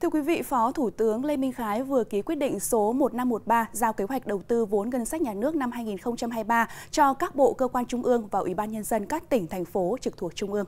Thưa quý vị, Phó Thủ tướng Lê Minh Khái vừa ký quyết định số 1513 giao kế hoạch đầu tư vốn ngân sách nhà nước năm 2023 cho các bộ cơ quan trung ương và Ủy ban nhân dân các tỉnh thành phố trực thuộc trung ương.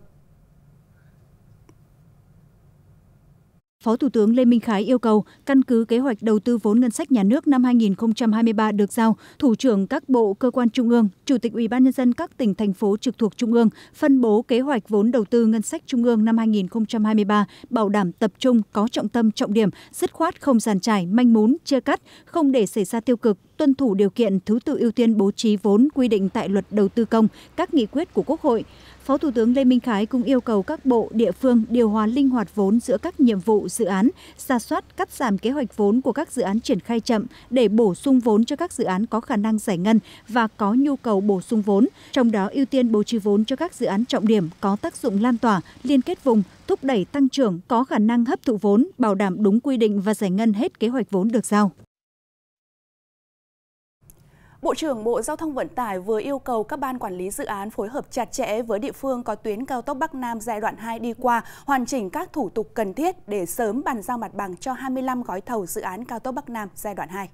Phó Thủ tướng Lê Minh Khái yêu cầu căn cứ kế hoạch đầu tư vốn ngân sách nhà nước năm 2023 được giao, thủ trưởng các bộ cơ quan trung ương, chủ tịch Ủy ban Nhân dân các tỉnh thành phố trực thuộc trung ương phân bố kế hoạch vốn đầu tư ngân sách trung ương năm 2023 bảo đảm tập trung, có trọng tâm trọng điểm, dứt khoát không giàn trải, manh mún, chia cắt, không để xảy ra tiêu cực, tuân thủ điều kiện thứ tự ưu tiên bố trí vốn quy định tại luật đầu tư công các nghị quyết của quốc hội phó thủ tướng lê minh khái cũng yêu cầu các bộ địa phương điều hòa linh hoạt vốn giữa các nhiệm vụ dự án ra soát cắt giảm kế hoạch vốn của các dự án triển khai chậm để bổ sung vốn cho các dự án có khả năng giải ngân và có nhu cầu bổ sung vốn trong đó ưu tiên bố trí vốn cho các dự án trọng điểm có tác dụng lan tỏa liên kết vùng thúc đẩy tăng trưởng có khả năng hấp thụ vốn bảo đảm đúng quy định và giải ngân hết kế hoạch vốn được giao Bộ trưởng Bộ Giao thông Vận tải vừa yêu cầu các ban quản lý dự án phối hợp chặt chẽ với địa phương có tuyến cao tốc Bắc Nam giai đoạn 2 đi qua, hoàn chỉnh các thủ tục cần thiết để sớm bàn giao mặt bằng cho 25 gói thầu dự án cao tốc Bắc Nam giai đoạn 2.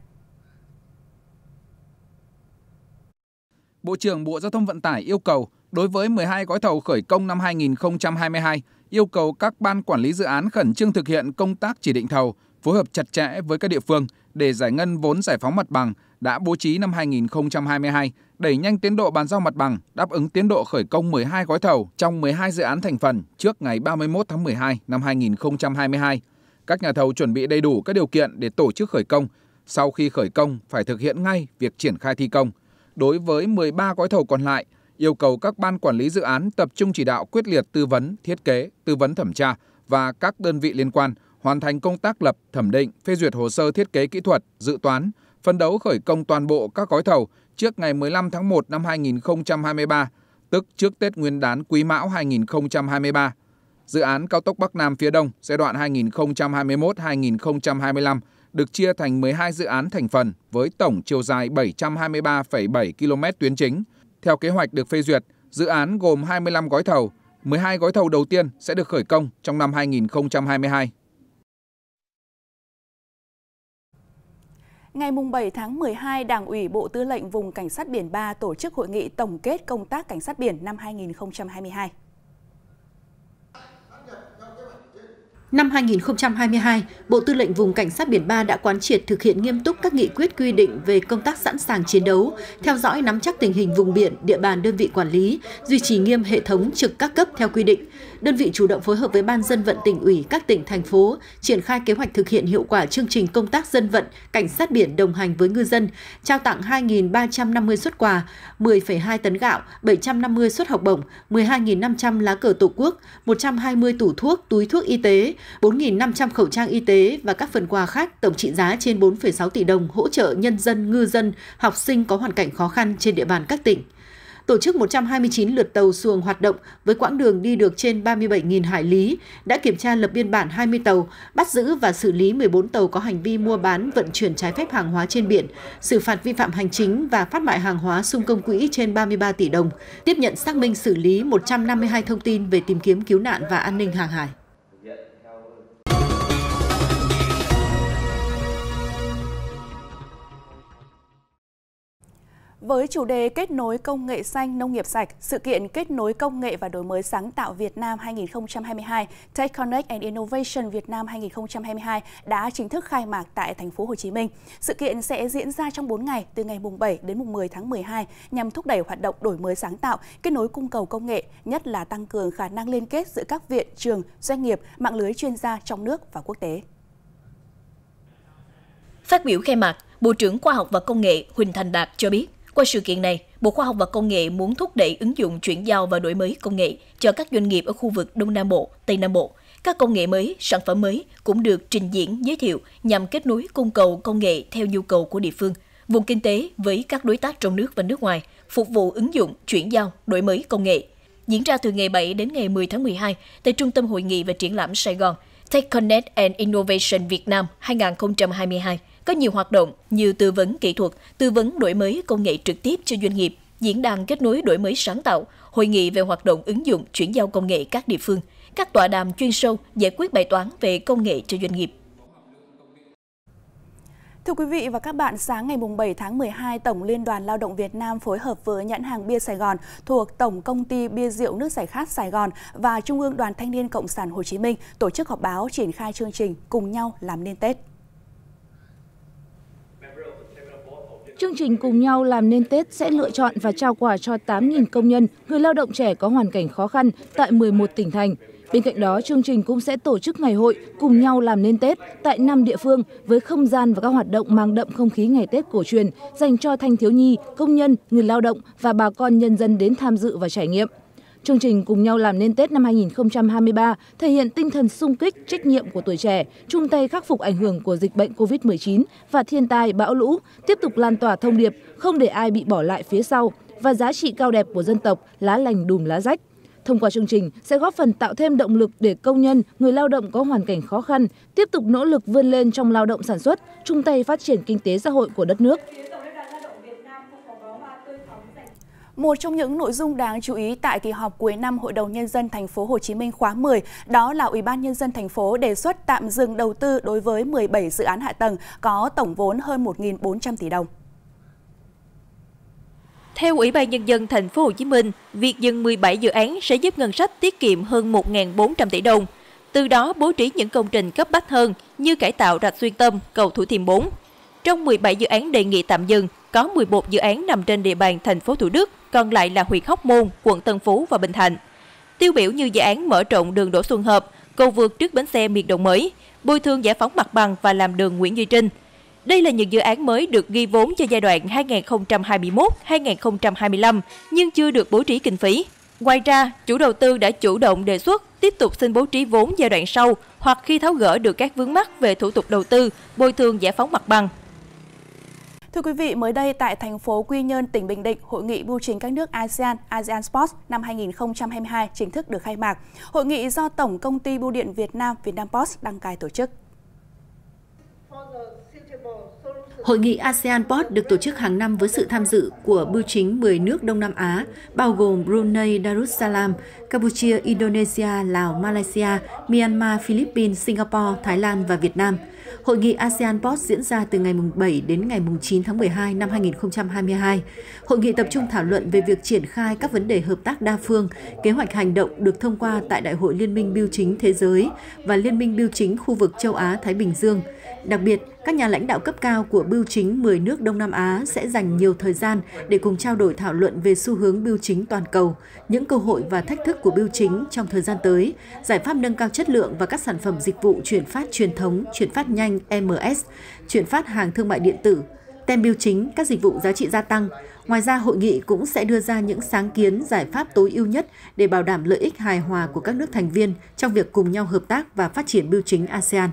Bộ trưởng Bộ Giao thông Vận tải yêu cầu đối với 12 gói thầu khởi công năm 2022, yêu cầu các ban quản lý dự án khẩn trương thực hiện công tác chỉ định thầu, phối hợp chặt chẽ với các địa phương để giải ngân vốn giải phóng mặt bằng, đã bố trí năm 2022 đẩy nhanh tiến độ bàn giao mặt bằng, đáp ứng tiến độ khởi công 12 gói thầu trong 12 dự án thành phần trước ngày 31 tháng 12 năm 2022. Các nhà thầu chuẩn bị đầy đủ các điều kiện để tổ chức khởi công. Sau khi khởi công phải thực hiện ngay việc triển khai thi công. Đối với 13 gói thầu còn lại, yêu cầu các ban quản lý dự án tập trung chỉ đạo quyết liệt tư vấn, thiết kế, tư vấn thẩm tra và các đơn vị liên quan hoàn thành công tác lập, thẩm định, phê duyệt hồ sơ thiết kế kỹ thuật, dự toán, phân đấu khởi công toàn bộ các gói thầu trước ngày 15 tháng 1 năm 2023, tức trước Tết Nguyên đán Quý Mão 2023. Dự án cao tốc Bắc Nam phía Đông giai đoạn 2021-2025 được chia thành 12 dự án thành phần với tổng chiều dài 723,7 km tuyến chính. Theo kế hoạch được phê duyệt, dự án gồm 25 gói thầu, 12 gói thầu đầu tiên sẽ được khởi công trong năm 2022. Ngày 7 tháng 12, Đảng ủy Bộ Tư lệnh Vùng Cảnh sát Biển 3 tổ chức hội nghị tổng kết công tác cảnh sát biển năm 2022. Năm 2022, Bộ Tư lệnh Vùng Cảnh sát Biển 3 đã quán triệt thực hiện nghiêm túc các nghị quyết quy định về công tác sẵn sàng chiến đấu, theo dõi nắm chắc tình hình vùng biển, địa bàn đơn vị quản lý, duy trì nghiêm hệ thống trực các cấp theo quy định. Đơn vị chủ động phối hợp với Ban dân vận tỉnh ủy các tỉnh, thành phố, triển khai kế hoạch thực hiện hiệu quả chương trình công tác dân vận, cảnh sát biển đồng hành với ngư dân, trao tặng 2.350 xuất quà, 10,2 tấn gạo, 750 suất học bổng, 12.500 lá cờ tổ quốc, 120 tủ thuốc, túi thuốc y tế, 4.500 khẩu trang y tế và các phần quà khác tổng trị giá trên 4,6 tỷ đồng hỗ trợ nhân dân, ngư dân, học sinh có hoàn cảnh khó khăn trên địa bàn các tỉnh tổ chức 129 lượt tàu xuồng hoạt động với quãng đường đi được trên 37.000 hải lý, đã kiểm tra lập biên bản 20 tàu, bắt giữ và xử lý 14 tàu có hành vi mua bán vận chuyển trái phép hàng hóa trên biển, xử phạt vi phạm hành chính và phát mại hàng hóa xung công quỹ trên 33 tỷ đồng, tiếp nhận xác minh xử lý 152 thông tin về tìm kiếm cứu nạn và an ninh hàng hải. Với chủ đề Kết nối công nghệ xanh, nông nghiệp sạch, sự kiện Kết nối công nghệ và đổi mới sáng tạo Việt Nam 2022, Tech Connect and Innovation Việt Nam 2022 đã chính thức khai mạc tại thành phố Hồ Chí Minh. Sự kiện sẽ diễn ra trong 4 ngày từ ngày mùng 7 đến mùng 10 tháng 12 nhằm thúc đẩy hoạt động đổi mới sáng tạo, kết nối cung cầu công nghệ, nhất là tăng cường khả năng liên kết giữa các viện, trường, doanh nghiệp, mạng lưới chuyên gia trong nước và quốc tế. Phát biểu khai mạc, Bộ trưởng Khoa học và Công nghệ Huỳnh Thành Đạt cho biết, qua sự kiện này, Bộ Khoa học và Công nghệ muốn thúc đẩy ứng dụng chuyển giao và đổi mới công nghệ cho các doanh nghiệp ở khu vực Đông Nam Bộ, Tây Nam Bộ. Các công nghệ mới, sản phẩm mới cũng được trình diễn, giới thiệu nhằm kết nối cung cầu công nghệ theo nhu cầu của địa phương, vùng kinh tế với các đối tác trong nước và nước ngoài, phục vụ ứng dụng, chuyển giao, đổi mới công nghệ. Diễn ra từ ngày 7 đến ngày 10 tháng 12 tại Trung tâm Hội nghị và Triển lãm Sài Gòn, Tech Connect and Innovation Việt Nam 2022 có nhiều hoạt động như tư vấn kỹ thuật, tư vấn đổi mới công nghệ trực tiếp cho doanh nghiệp, diễn đàn kết nối đổi mới sáng tạo, hội nghị về hoạt động ứng dụng chuyển giao công nghệ các địa phương, các tọa đàm chuyên sâu giải quyết bài toán về công nghệ cho doanh nghiệp. Thưa quý vị và các bạn, sáng ngày 7 tháng 12, Tổng Liên đoàn Lao động Việt Nam phối hợp với nhãn hàng Bia Sài Gòn thuộc Tổng Công ty Bia Rượu Nước Giải Khát Sài Gòn và Trung ương Đoàn Thanh niên Cộng sản Hồ Chí Minh tổ chức họp báo triển khai chương trình Cùng nhau làm nên Tết. Chương trình Cùng nhau làm nên Tết sẽ lựa chọn và trao quà cho 8.000 công nhân, người lao động trẻ có hoàn cảnh khó khăn tại 11 tỉnh thành. Bên cạnh đó, chương trình cũng sẽ tổ chức ngày hội Cùng nhau làm nên Tết tại 5 địa phương với không gian và các hoạt động mang đậm không khí ngày Tết cổ truyền dành cho thanh thiếu nhi, công nhân, người lao động và bà con nhân dân đến tham dự và trải nghiệm. Chương trình Cùng nhau làm nên Tết năm 2023 thể hiện tinh thần sung kích, trách nhiệm của tuổi trẻ, chung tay khắc phục ảnh hưởng của dịch bệnh COVID-19 và thiên tai bão lũ, tiếp tục lan tỏa thông điệp không để ai bị bỏ lại phía sau và giá trị cao đẹp của dân tộc lá lành đùm lá rách. Thông qua chương trình sẽ góp phần tạo thêm động lực để công nhân, người lao động có hoàn cảnh khó khăn tiếp tục nỗ lực vươn lên trong lao động sản xuất, chung tay phát triển kinh tế xã hội của đất nước. Một trong những nội dung đáng chú ý tại kỳ họp cuối năm Hội đồng nhân dân thành phố Hồ Chí Minh khóa 10 đó là Ủy ban nhân dân thành phố đề xuất tạm dừng đầu tư đối với 17 dự án hạ tầng có tổng vốn hơn 1.400 tỷ đồng. Theo Ủy ban nhân dân thành phố Hồ Chí Minh, việc dừng 17 dự án sẽ giúp ngân sách tiết kiệm hơn 1.400 tỷ đồng, từ đó bố trí những công trình cấp bách hơn như cải tạo rạch xuyên tâm, cầu Thủ Thiêm 4. Trong 17 dự án đề nghị tạm dừng, có 11 dự án nằm trên địa bàn thành phố Thủ Đức, còn lại là huyện Hóc Môn, quận Tân Phú và Bình Thạnh. Tiêu biểu như dự án mở rộng đường Đỗ Xuân Hợp, cầu vượt trước bến xe miền động mới, bồi thường giải phóng mặt bằng và làm đường Nguyễn Duy Trinh. Đây là những dự án mới được ghi vốn cho giai đoạn 2021-2025 nhưng chưa được bố trí kinh phí. Ngoài ra, chủ đầu tư đã chủ động đề xuất tiếp tục xin bố trí vốn giai đoạn sau hoặc khi tháo gỡ được các vướng mắc về thủ tục đầu tư, bồi thường giải phóng mặt bằng. Thưa quý vị, mới đây tại thành phố Quy Nhơn, tỉnh Bình Định, Hội nghị bưu chính các nước ASEAN, ASEAN Sports năm 2022 chính thức được khai mạc. Hội nghị do Tổng Công ty Bưu điện Việt Nam việt nam Post đăng cai tổ chức. Hội nghị ASEAN post được tổ chức hàng năm với sự tham dự của bưu chính 10 nước Đông Nam Á, bao gồm Brunei Darussalam, Campuchia, Indonesia, Lào, Malaysia, Myanmar, Philippines, Singapore, Thái Lan và Việt Nam – Hội nghị ASEAN POS diễn ra từ ngày 7 đến ngày 9 tháng 12 năm 2022. Hội nghị tập trung thảo luận về việc triển khai các vấn đề hợp tác đa phương, kế hoạch hành động được thông qua tại Đại hội Liên minh Biêu chính Thế giới và Liên minh Biêu chính khu vực châu Á-Thái Bình Dương. Đặc biệt, các nhà lãnh đạo cấp cao của bưu chính 10 nước Đông Nam Á sẽ dành nhiều thời gian để cùng trao đổi thảo luận về xu hướng bưu chính toàn cầu, những cơ hội và thách thức của bưu chính trong thời gian tới, giải pháp nâng cao chất lượng và các sản phẩm dịch vụ chuyển phát truyền thống, chuyển phát nhanh nhanh e MS, chuyển phát hàng thương mại điện tử, tem biêu chính, các dịch vụ giá trị gia tăng. Ngoài ra, hội nghị cũng sẽ đưa ra những sáng kiến, giải pháp tối ưu nhất để bảo đảm lợi ích hài hòa của các nước thành viên trong việc cùng nhau hợp tác và phát triển biêu chính ASEAN.